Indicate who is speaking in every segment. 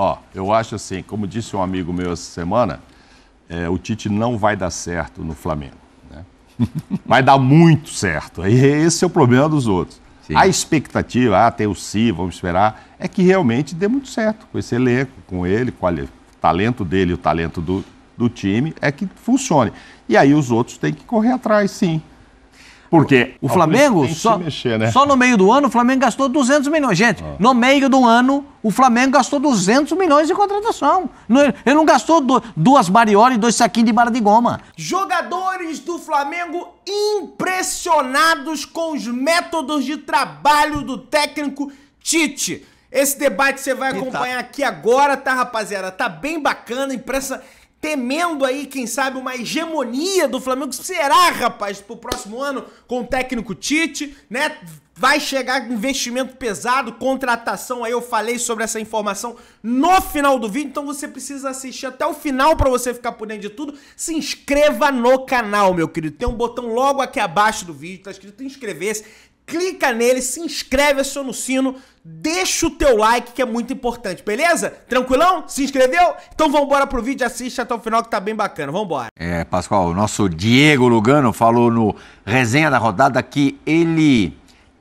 Speaker 1: Ó, eu acho assim, como disse um amigo meu essa semana, é, o Tite não vai dar certo no Flamengo. Né? Vai dar muito certo. E esse é o problema dos outros. Sim. A expectativa, ah, tem o Si, vamos esperar, é que realmente dê muito certo com esse elenco, com ele, com o talento dele, o talento do, do time, é que funcione. E aí os outros têm que correr atrás, sim. Porque o Flamengo só, mexer, né? só
Speaker 2: no meio do ano o Flamengo gastou 200 milhões. Gente, ah. no meio do ano o Flamengo gastou 200 milhões de contratação. Ele não gastou duas Barioli e dois saquinhos de barra de goma.
Speaker 3: Jogadores do Flamengo impressionados com os métodos de trabalho do técnico Tite. Esse debate você vai acompanhar aqui agora, tá, rapaziada? Tá bem bacana, impressa temendo aí, quem sabe, uma hegemonia do Flamengo. Será, rapaz, pro próximo ano com o técnico Tite, né? Vai chegar investimento pesado, contratação. Aí eu falei sobre essa informação no final do vídeo, então você precisa assistir até o final para você ficar por dentro de tudo. Se inscreva no canal, meu querido. Tem um botão logo aqui abaixo do vídeo, tá escrito inscrever-se clica nele, se inscreve, aciona o sino, deixa o teu like que é muito importante, beleza? Tranquilão? Se inscreveu? Então vambora pro vídeo, assiste até o final que tá bem bacana, vambora.
Speaker 4: É, Pascoal, o nosso Diego Lugano falou no resenha da rodada que ele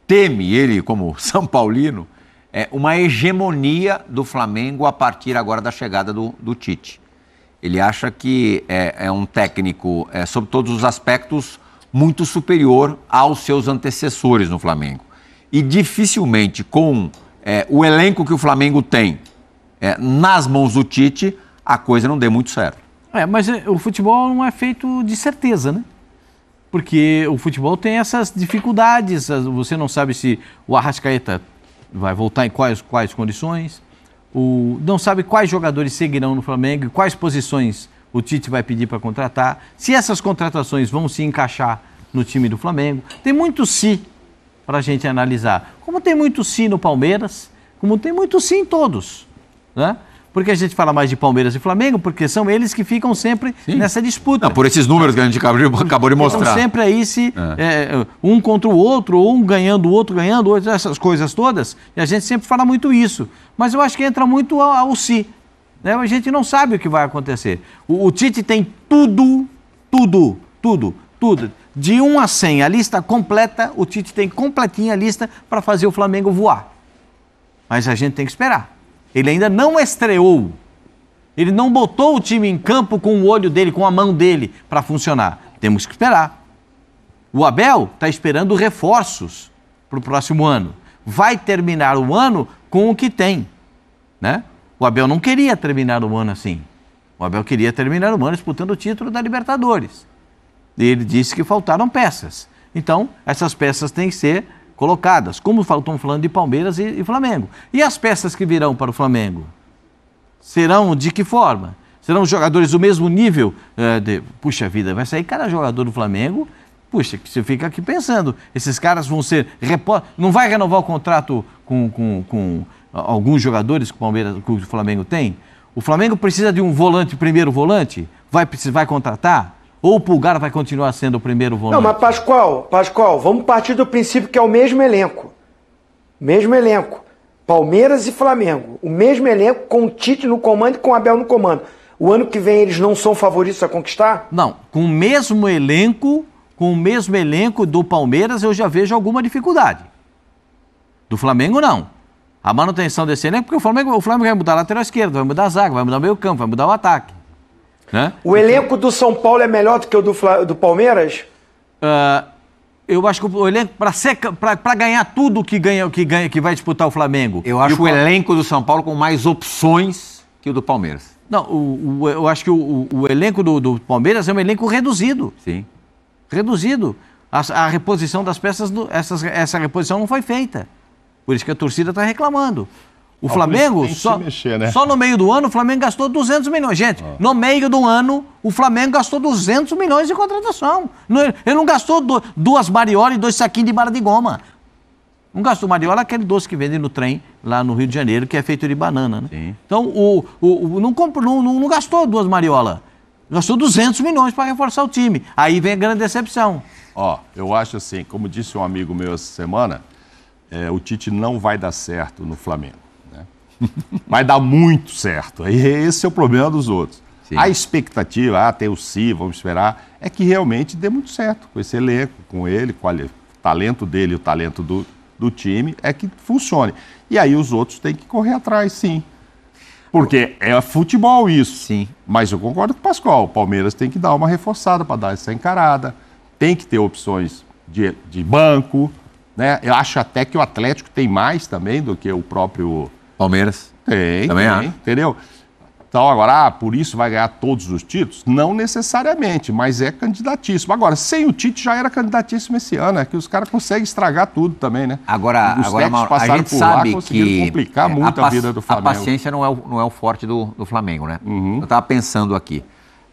Speaker 4: teme, ele como São Paulino, é, uma hegemonia do Flamengo a partir agora da chegada do, do Tite. Ele acha que é, é um técnico, é, sob todos os aspectos, muito superior aos seus antecessores no Flamengo. E dificilmente, com é, o elenco que o Flamengo tem é,
Speaker 2: nas mãos do Tite, a coisa não dê muito certo. É, mas é, o futebol não é feito de certeza, né? Porque o futebol tem essas dificuldades. Você não sabe se o Arrascaeta vai voltar em quais, quais condições. O, não sabe quais jogadores seguirão no Flamengo e quais posições o Tite vai pedir para contratar, se essas contratações vão se encaixar no time do Flamengo. Tem muito se si para a gente analisar. Como tem muito se si no Palmeiras, como tem muito se si em todos. Né? Porque a gente fala mais de Palmeiras e Flamengo, porque são eles que ficam sempre Sim. nessa disputa. Não, por esses números que a gente acabou, acabou de mostrar. Estão sempre aí se é. É, um contra o outro, ou um ganhando, o outro ganhando, essas coisas todas. E a gente sempre fala muito isso. Mas eu acho que entra muito ao, ao si. Né? A gente não sabe o que vai acontecer. O, o Tite tem tudo, tudo, tudo, tudo. De 1 a 100, a lista completa, o Tite tem completinha a lista para fazer o Flamengo voar. Mas a gente tem que esperar. Ele ainda não estreou. Ele não botou o time em campo com o olho dele, com a mão dele para funcionar. Temos que esperar. O Abel está esperando reforços para o próximo ano. Vai terminar o ano com o que tem, né? O Abel não queria terminar o ano assim. O Abel queria terminar o ano disputando o título da Libertadores. E ele disse que faltaram peças. Então, essas peças têm que ser colocadas, como um falando de Palmeiras e, e Flamengo. E as peças que virão para o Flamengo? Serão de que forma? Serão jogadores do mesmo nível? É, de, puxa vida, vai sair cada jogador do Flamengo. Puxa, que você fica aqui pensando. Esses caras vão ser Não vai renovar o contrato com, com, com alguns jogadores que o Palmeiras, que o Flamengo tem. O Flamengo precisa de um volante, primeiro volante? Vai, precisar, vai contratar? Ou o Pulgar vai continuar sendo o primeiro volante? Não,
Speaker 5: mas Pascoal, Pascoal, vamos partir do princípio que é o mesmo elenco. Mesmo elenco. Palmeiras e Flamengo. O mesmo elenco com o Tite no comando e com o Abel no comando. O ano que vem eles não são favoritos a conquistar? Não, com o
Speaker 2: mesmo elenco, com o mesmo elenco do Palmeiras eu já vejo alguma dificuldade. Do Flamengo não a manutenção desse elenco, porque o Flamengo, o Flamengo vai mudar a lateral esquerda, vai mudar a zaga, vai mudar o meio campo, vai mudar o ataque. Né?
Speaker 5: O elenco do São Paulo é melhor do que o do, do Palmeiras? Uh, eu acho que o elenco, para ganhar
Speaker 2: tudo que ganha, que ganha, que vai disputar o Flamengo. Eu acho o, o elenco do São Paulo com mais opções que o do Palmeiras. Não, o, o, eu acho que o, o elenco do, do, Palmeiras é um elenco reduzido. Sim. Reduzido. A, a reposição das peças, do, essas, essa reposição não foi feita. Por isso que a torcida está reclamando. O Flamengo, só, mexer, né? só no meio do ano, o Flamengo gastou 200 milhões. Gente, ah. no meio do ano, o Flamengo gastou 200 milhões de contratação. Ele não gastou duas mariolas e dois saquinhos de barra de goma. Não gastou mariola, aquele doce que vende no trem lá no Rio de Janeiro, que é feito de banana. Né? Então, o, o, o não, comprou, não, não gastou duas mariolas. Gastou 200 milhões para reforçar o time. Aí vem a grande decepção. Ó, eu acho assim, como disse um amigo meu essa semana,
Speaker 1: é, o Tite não vai dar certo no Flamengo. Né? vai dar muito certo. E esse é o problema dos outros. Sim. A expectativa, ah, tem o Si, vamos esperar, é que realmente dê muito certo com esse elenco, com ele, com o talento dele e o talento do, do time, é que funcione. E aí os outros têm que correr atrás, sim. Porque é futebol isso. Sim. Mas eu concordo com o Pascoal. O Palmeiras tem que dar uma reforçada para dar essa encarada. Tem que ter opções de, de banco, né? Eu acho até que o Atlético tem mais também do que o próprio. Palmeiras. Tem, também tem, entendeu? Então, agora, ah, por isso vai ganhar todos os títulos? Não necessariamente, mas é candidatíssimo. Agora, sem o Tite já era candidatíssimo esse ano, é que os caras conseguem estragar tudo também, né?
Speaker 4: Agora, os agora Mauro, a gente sabe lá, que complicar é, muito a, a, vida do Flamengo. A paciência não é o, não é o forte do, do Flamengo, né? Uhum. Eu estava pensando aqui.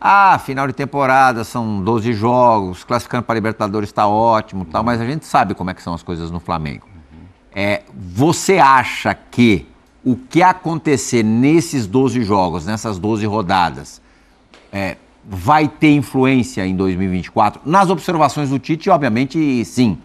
Speaker 4: Ah, final de temporada, são 12 jogos, classificando para a Libertadores está ótimo, uhum. tal, mas a gente sabe como é que são as coisas no Flamengo. Uhum. É, você acha que o que acontecer nesses 12 jogos, nessas 12 rodadas, é, vai ter influência em 2024? Nas observações do Tite, obviamente, sim.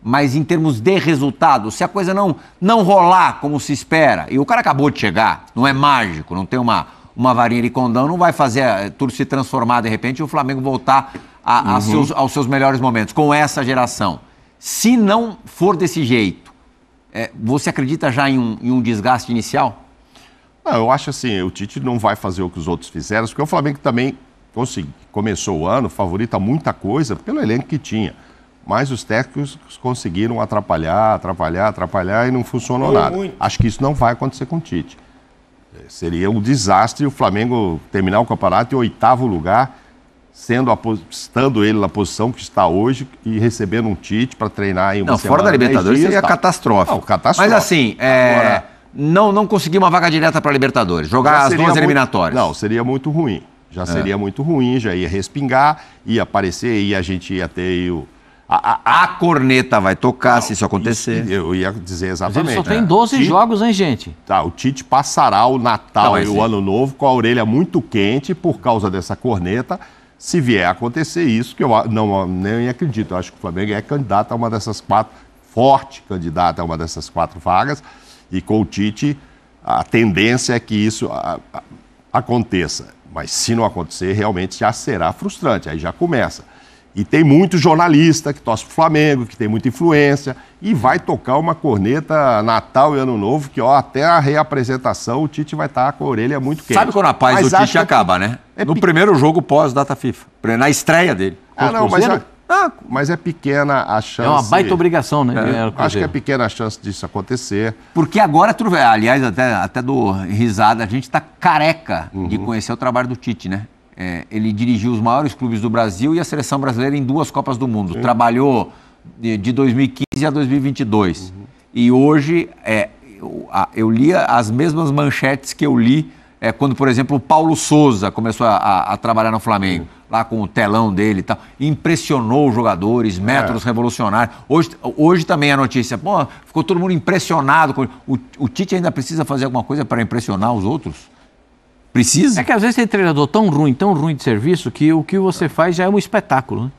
Speaker 4: Mas em termos de resultado, se a coisa não, não rolar como se espera, e o cara acabou de chegar, não é mágico, não tem uma uma varinha de condão não vai fazer eh, tudo se transformar de repente e o Flamengo voltar a, a uhum. seus, aos seus melhores momentos com essa geração. Se não for desse jeito, é, você acredita já em um, em um desgaste inicial? Não, eu acho assim,
Speaker 1: o Tite não vai fazer o que os outros fizeram, porque o Flamengo também consegui, começou o ano, favorita muita coisa pelo elenco que tinha. Mas os técnicos conseguiram atrapalhar, atrapalhar, atrapalhar e não funcionou Foi nada. Muito. Acho que isso não vai acontecer com o Tite seria um desastre o Flamengo terminar o campeonato em oitavo lugar, sendo estando ele na posição que está hoje e recebendo um Tite para treinar em uma não, semana. Fora da né, Libertadores dias, seria tá. catastrófico. Não, catastrófico. Mas assim, é... Agora, não, não conseguir uma vaga direta
Speaker 4: para a Libertadores,
Speaker 1: jogar as duas eliminatórias. não, seria muito ruim. Já é. seria muito ruim, já ia respingar, ia aparecer e a gente ia ter o a, a, a, corneta vai tocar não, se isso acontecer. Isso, eu ia dizer exatamente. Mas ele só né? tem 12 jogos, hein, gente? Tá, o Tite passará o Natal não, e o Ano Novo com a orelha muito quente por causa dessa corneta. Se vier a acontecer isso, que eu não nem acredito, eu acho que o Flamengo é candidato a uma dessas quatro, forte candidato a uma dessas quatro vagas, e com o Tite a tendência é que isso a, aconteça. Mas se não acontecer, realmente já será frustrante, aí já começa. E tem muito jornalista que torce pro Flamengo, que tem muita influência, e vai tocar uma corneta Natal e Ano Novo, que ó, até a reapresentação o Tite vai estar tá com a orelha muito quente. Sabe quando a paz o do Tite é
Speaker 4: acaba, né? É no primeiro jogo pós-data FIFA, na estreia dele. Ah, não, mas, a... É-
Speaker 1: ah, mas é
Speaker 4: pequena a chance.
Speaker 1: É uma baita obrigação, né? É. Acho que é
Speaker 4: pequena a chance disso acontecer. Porque agora, aliás, até, até do risada, a gente está careca uhum. de conhecer o trabalho do Tite, né? é, ele dirigiu os maiores clubes do Brasil e a seleção brasileira em duas Copas do Mundo. Sim. Trabalhou de, de, 2015 a 2022. Uhum. E hoje é, eu, eu, li as mesmas manchetes que eu li é, quando, por exemplo, o Paulo Souza começou a, a, a trabalhar no Flamengo, uhum. lá com o telão dele e tal. Impressionou os jogadores, métodos é. revolucionários. Hoje, hoje também a notícia, pô, ficou todo mundo impressionado. Com... O, o Tite ainda precisa fazer alguma coisa para impressionar os outros?
Speaker 2: Precisa? É que às vezes tem treinador tão ruim, tão ruim de serviço, que o que você faz já é um espetáculo, né?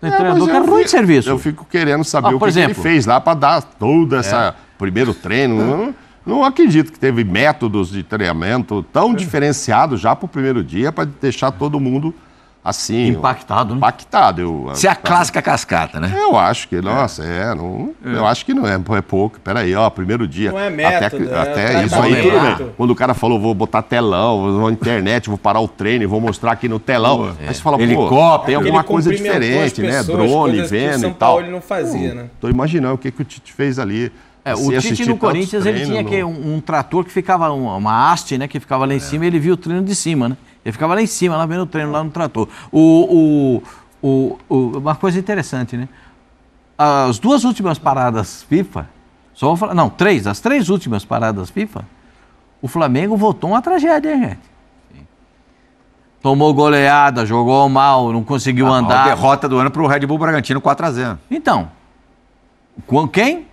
Speaker 2: Tem é,
Speaker 1: treinador que é ruim de serviço. Eu fico querendo saber ah, o que, exemplo, que, ele fez lá para dar toda essa é. primeiro treino. É. Não, não, acredito que teve métodos de treinamento tão é. diferenciados já para o primeiro dia para deixar todo mundo assim. Impactado, né? Impactado. Se é a clássica cascata, né? Eu acho que, nossa, é. é, não, é. Eu acho que não é, é pouco. Peraí, ó, primeiro dia. Não é método, até, é até isso aí, tudo bem. Quando o cara falou, vou botar telão, vou na internet, vou parar o treino, vou mostrar aqui no telão. Aí você fala, Helicóptero, tem é. alguma coisa diferente, né? pessoas, né? Drone, vendo e tal. Paulo não fazia, né? Tô imaginando o que, que o Tite
Speaker 2: fez ali. É, o Tite no Corinthians, ele tinha no... que, um, um, trator que ficava, uma, uma haste, né, que ficava lá em é. cima, ele viu o treino de cima, né? Ele ficava lá em cima, lá vendo o treino, lá no trator. O, o, o, o uma coisa interessante, né? As duas últimas paradas FIFA, só vou falar, não, três, as três últimas paradas FIFA, o Flamengo voltou uma tragédia, hein, gente? Tomou goleada, jogou mal, não conseguiu a andar. A derrota do ano para o Red Bull Bragantino 4x0. Então, com quem?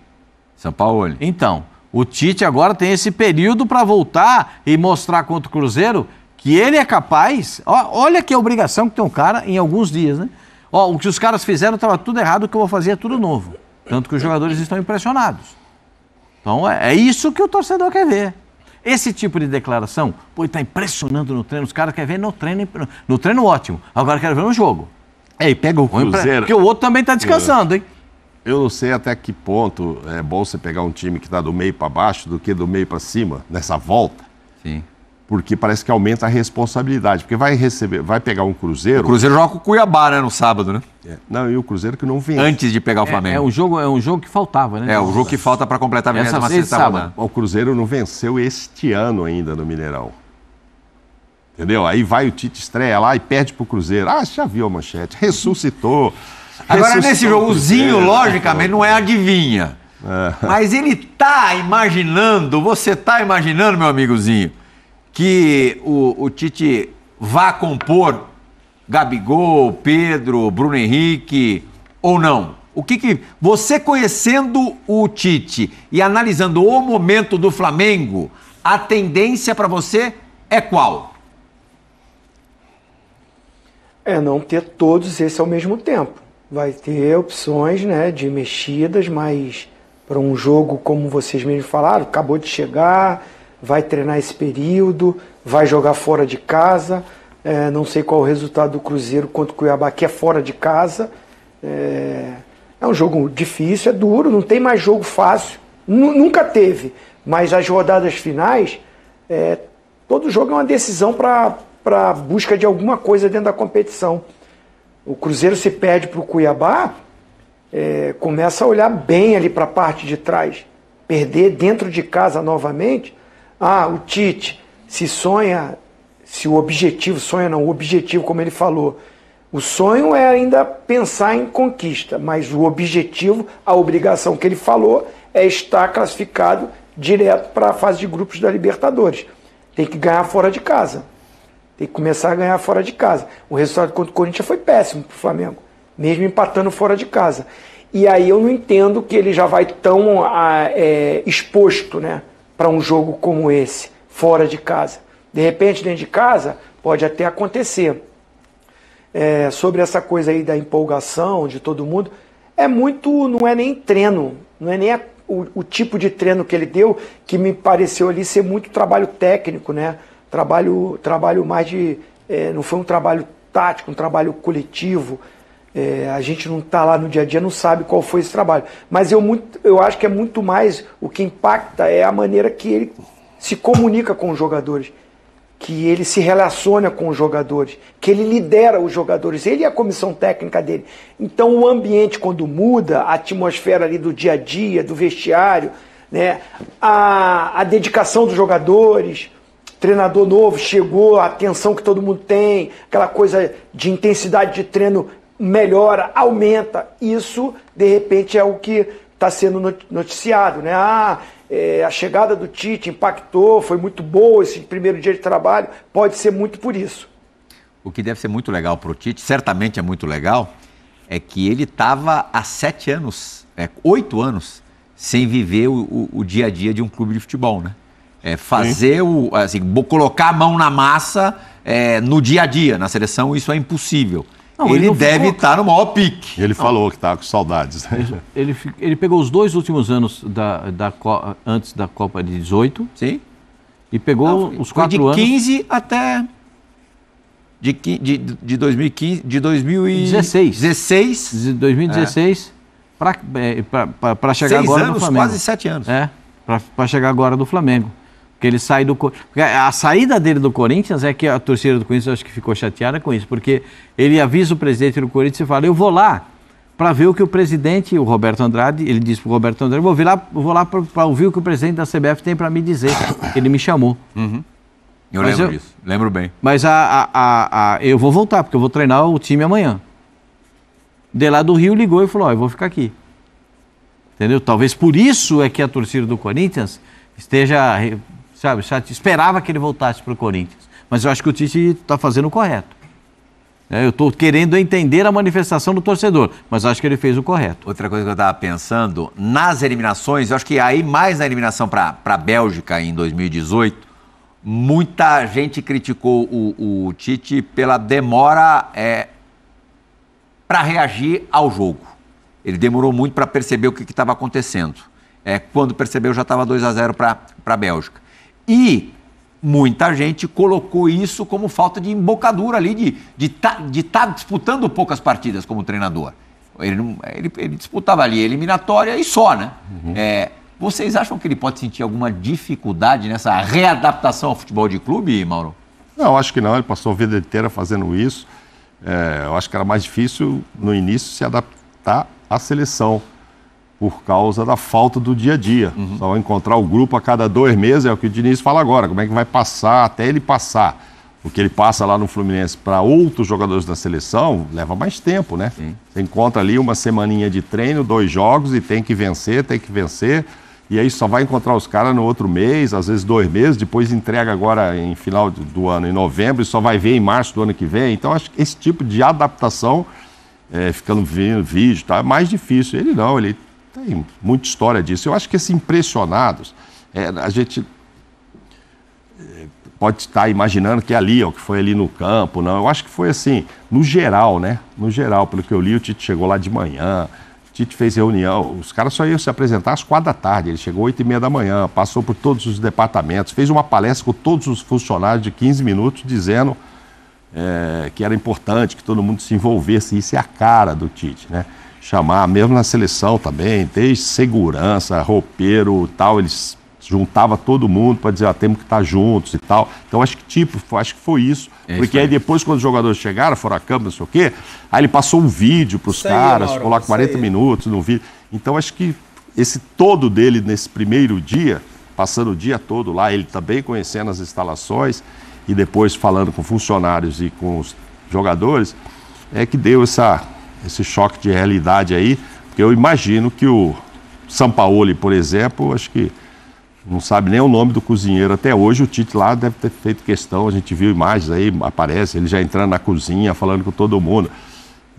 Speaker 2: São Paulo. Então, o Tite agora tem esse período para voltar e mostrar contra o Cruzeiro que ele é capaz. Ó, olha que obrigação que tem um cara em alguns dias, né? Ó, o que os caras fizeram estava tudo errado, o que eu vou fazer é tudo novo. Tanto que os jogadores estão impressionados. Então é, é isso que o torcedor quer ver. Esse tipo de declaração, pô, está impressionando no treino, os caras querem ver no treino, no treino ótimo. Agora quero ver no jogo. É, e pega o Cruzeiro. Porque o outro também está descansando,
Speaker 1: hein? Eu não sei até que ponto é bom você pegar um time que está do meio para baixo do que do meio para cima nessa volta. Sim porque parece que aumenta a responsabilidade, porque vai receber, vai pegar um Cruzeiro. O Cruzeiro joga
Speaker 4: com o Cuiabá, né, no sábado, né? É.
Speaker 1: Não, e o Cruzeiro
Speaker 2: que não vence. Antes de pegar o é, Flamengo. É um jogo, é um jogo que faltava, né? É, o jogo que falta para completar a essa vez sábado.
Speaker 1: O Cruzeiro não venceu este ano ainda no Mineirão. Entendeu? Aí vai o Tite estreia lá e perde pro Cruzeiro. Ah, já viu a manchete,
Speaker 4: ressuscitou. Agora nesse jogozinho, logicamente, não é adivinha. É. Mas ele tá imaginando, você tá imaginando, meu amigozinho, que o, o Tite vá compor Gabigol, Pedro, Bruno Henrique ou não? O que, que você conhecendo o Tite e analisando o momento do Flamengo, a tendência para você
Speaker 5: é qual? É não ter todos esses ao mesmo tempo. Vai ter opções, né, de mexidas, mas para um jogo como vocês mesmos falaram, acabou de chegar, vai treinar esse período, vai jogar fora de casa. É, não sei qual o resultado do Cruzeiro contra o Cuiabá, que é fora de casa. É, é um jogo difícil, é duro, não tem mais jogo fácil. N nunca teve, mas as rodadas finais, é, todo jogo é uma decisão para busca de alguma coisa dentro da competição. O Cruzeiro se perde para o Cuiabá, é, começa a olhar bem ali para a parte de trás. Perder dentro de casa novamente ah, o Tite, se sonha, se o objetivo, sonha não, o objetivo, como ele falou, o sonho é ainda pensar em conquista, mas o objetivo, a obrigação que ele falou, é estar classificado direto para a fase de grupos da Libertadores. Tem que ganhar fora de casa. Tem que começar a ganhar fora de casa. O resultado contra o Corinthians foi péssimo para o Flamengo, mesmo empatando fora de casa. E aí eu não entendo que ele já vai tão ah, é, exposto, né? para um jogo como esse, fora de casa. De repente, dentro de casa, pode até acontecer. É, sobre essa coisa aí da empolgação de todo mundo, é muito, não é nem treino, não é nem a, o, o, tipo de treino que ele deu, que me pareceu ali ser muito trabalho técnico, né? Trabalho, trabalho mais de. É, não foi um trabalho tático, um trabalho coletivo. É, a gente não está lá no dia a dia, não sabe qual foi esse trabalho. Mas eu, muito, eu acho que é muito mais o que impacta é a maneira que ele se comunica com os jogadores, que ele se relaciona com os jogadores, que ele lidera os jogadores, ele e é a comissão técnica dele. Então o ambiente, quando muda, a atmosfera ali do dia a dia, do vestiário, né, a, a dedicação dos jogadores treinador novo chegou, a atenção que todo mundo tem, aquela coisa de intensidade de treino melhora, aumenta. Isso, de repente, é o que está sendo noticiado, né? Ah, é, a chegada do Tite impactou, foi muito boa esse primeiro dia de trabalho. Pode ser muito por isso.
Speaker 4: O que deve ser muito legal para o Tite, certamente é muito legal, é que ele estava há sete anos, é, oito anos, sem viver o, o, o, dia a dia de um clube de futebol, né? É, fazer Sim. o, assim, colocar a mão na massa é, no dia a dia, na seleção, isso é impossível. Não, ele, ele deve ficou... estar tá no maior pique. Ele falou que
Speaker 2: estava tá com saudades. Ele, ele, ele, pegou os dois últimos anos da, da, antes da Copa de 18. Sim. E pegou Não, os quatro anos. De 15 anos. até. De, de, de 2015. De 2016. 16. De 2016 é. para chegar Seis agora anos, no Flamengo. quase sete anos. É, para chegar agora no Flamengo. Porque ele sai do. A saída dele do Corinthians é que a torcida do Corinthians acho que ficou chateada com isso, porque ele avisa o presidente do Corinthians e fala: Eu vou lá para ver o que o presidente, o Roberto Andrade, ele disse para o Roberto Andrade: Vou vir lá, vou lá para ouvir o que o presidente da CBF tem para me dizer. Ele me chamou. Uhum. Eu mas lembro eu, disso, lembro bem. Mas a, a, a, a, eu vou voltar, porque eu vou treinar o time amanhã. De lá do Rio ligou e falou: Ó, oh, eu vou ficar aqui. Entendeu? Talvez por isso é que a torcida do Corinthians esteja sabe? Já esperava que ele voltasse para o Corinthians. Mas eu acho que o Tite está fazendo o correto. É, eu estou querendo entender a manifestação do torcedor, mas acho que ele fez o correto. Outra coisa que eu estava pensando, nas eliminações,
Speaker 4: eu acho que aí mais na eliminação para a Bélgica em 2018, muita gente criticou o, o Tite pela demora é, para reagir ao jogo. Ele demorou muito para perceber o que estava acontecendo. É, quando percebeu, já estava 2 a 0 para a Bélgica. E muita gente colocou isso como falta de embocadura ali, de estar de tá, de tá disputando poucas partidas como treinador. Ele, não, ele, ele disputava ali eliminatória e só, né? Uhum. É, vocês acham que ele pode sentir alguma dificuldade nessa readaptação ao futebol de clube, Mauro?
Speaker 1: Não, acho que não. Ele passou a vida inteira fazendo isso. É, eu acho que era mais difícil no início se adaptar à seleção por causa da falta do dia a dia. Uhum. Só vai encontrar o grupo a cada dois meses, é o que o Diniz fala agora, como é que vai passar até ele passar. O que ele passa lá no Fluminense para outros jogadores da seleção leva mais tempo, né? Sim. Você encontra ali uma semaninha de treino, dois jogos e tem que vencer, tem que vencer. E aí só vai encontrar os caras no outro mês, às vezes dois meses, depois entrega agora em final do ano, em novembro, e só vai ver em março do ano que vem. Então, acho que esse tipo de adaptação, é, ficando vendo vídeo, tá, é mais difícil. Ele não, ele tem muita história disso. Eu acho que esses impressionados, é, a gente é, pode estar imaginando que é ali, ó, que foi ali no campo, não. Eu acho que foi assim, no geral, né? No geral, pelo que eu li, o Tite chegou lá de manhã, o Tite fez reunião, os caras só iam se apresentar às quatro da tarde, ele chegou às oito e meia da manhã, passou por todos os departamentos, fez uma palestra com todos os funcionários de 15 minutos, dizendo é, que era importante que todo mundo se envolvesse, isso é a cara do Tite, né? chamar, mesmo na seleção também, desde segurança, roupeiro tal, eles juntava todo mundo para dizer, ah, temos que estar tá juntos e tal. Então acho que tipo, acho que foi isso. É porque isso aí. aí. depois, quando os jogadores chegaram, foram a câmera, não sei o quê, aí ele passou um vídeo para os caras, ficou lá 40 minutos no vídeo. Então acho que esse todo dele nesse primeiro dia, passando o dia todo lá, ele também conhecendo as instalações e depois falando com funcionários e com os jogadores, é que deu essa esse choque de realidade aí, porque eu imagino que o Sampaoli, por exemplo, acho que não sabe nem o nome do cozinheiro até hoje, o Tite lá deve ter feito questão, a gente viu imagens aí, aparece, ele já entrando na cozinha, falando com todo mundo.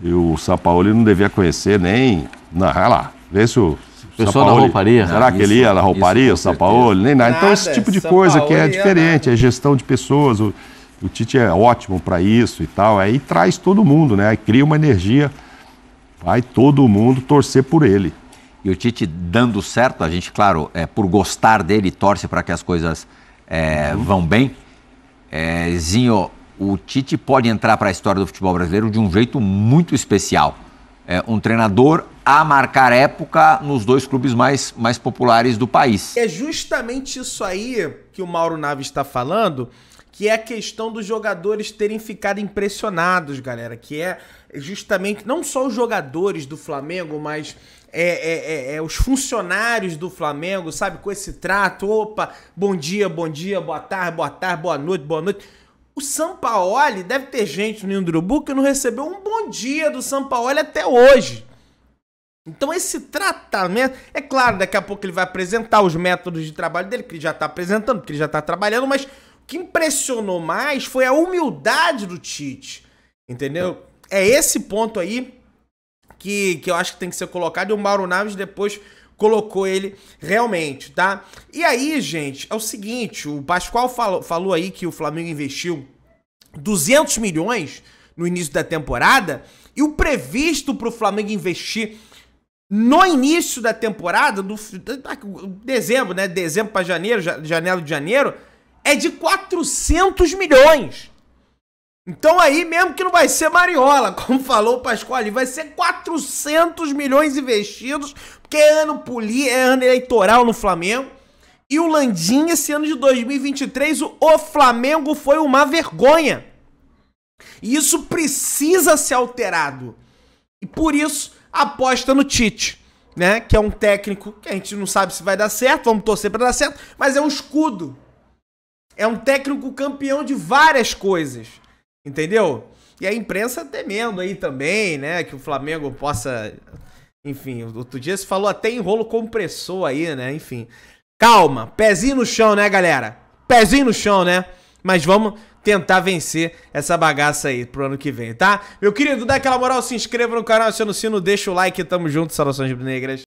Speaker 1: E o Sampaoli não devia conhecer nem. Não, vai lá, vê se o. Pessoal da rouparia. Será que isso, ele ia na rouparia, o Sampaoli? Nem nada. nada. Então, esse tipo de São coisa que é diferente, nada. é gestão de pessoas. O, o Tite é ótimo para isso e tal. Aí traz todo mundo, né? Aí cria uma energia
Speaker 4: Vai todo mundo torcer por ele. E o Tite dando certo, a gente, claro, é, por gostar dele, torce para que as coisas é, uhum. vão bem. É, Zinho, o Tite pode entrar para a história do futebol brasileiro de um jeito muito especial. É, um treinador a marcar época nos dois clubes mais, mais populares do país.
Speaker 3: É justamente isso aí que o Mauro Naves está falando que é a questão dos jogadores terem ficado impressionados, galera. Que é justamente não só os jogadores do Flamengo, mas é, é, é, é, os funcionários do Flamengo, sabe? Com esse trato, opa, bom dia, bom dia, boa tarde, boa tarde, boa noite, boa noite. O Sampaoli, deve ter gente no Indrubu que não recebeu um bom dia do Sampaoli até hoje. Então esse tratamento, é claro, daqui a pouco ele vai apresentar os métodos de trabalho dele, que ele já está apresentando, que ele já está trabalhando, mas que impressionou mais foi a humildade do Tite. Entendeu? É esse ponto aí que, que eu acho que tem que ser colocado. E o Mauro Naves depois colocou ele realmente, tá? E aí, gente, é o seguinte: o Pascoal falou, falou aí que o Flamengo investiu 200 milhões no início da temporada e o previsto para o Flamengo investir no início da temporada, do, ah, dezembro, né? Dezembro para janeiro, janela de janeiro, é de 400 milhões. Então aí mesmo que não vai ser Mariola, como falou o Pascoal, vai ser 400 milhões investidos, porque é ano poli, é ano eleitoral no Flamengo. E o Landim, esse ano de 2023, o Flamengo foi uma vergonha. E isso precisa ser alterado. E por isso, aposta no Tite, né? Que é um técnico que a gente não sabe se vai dar certo, vamos torcer para dar certo, mas é um escudo é um técnico campeão de várias coisas, entendeu? E a imprensa temendo aí também, né, que o Flamengo possa. Enfim, outro dia se falou até em rolo compressor aí, né? Enfim. Calma, pezinho no chão, né, galera? Pezinho no chão, né? Mas vamos tentar vencer essa bagaça aí pro ano que vem, tá? Meu querido, dá aquela moral, se inscreva no canal, aciona o sino, deixa o like, tamo junto, saudações negras.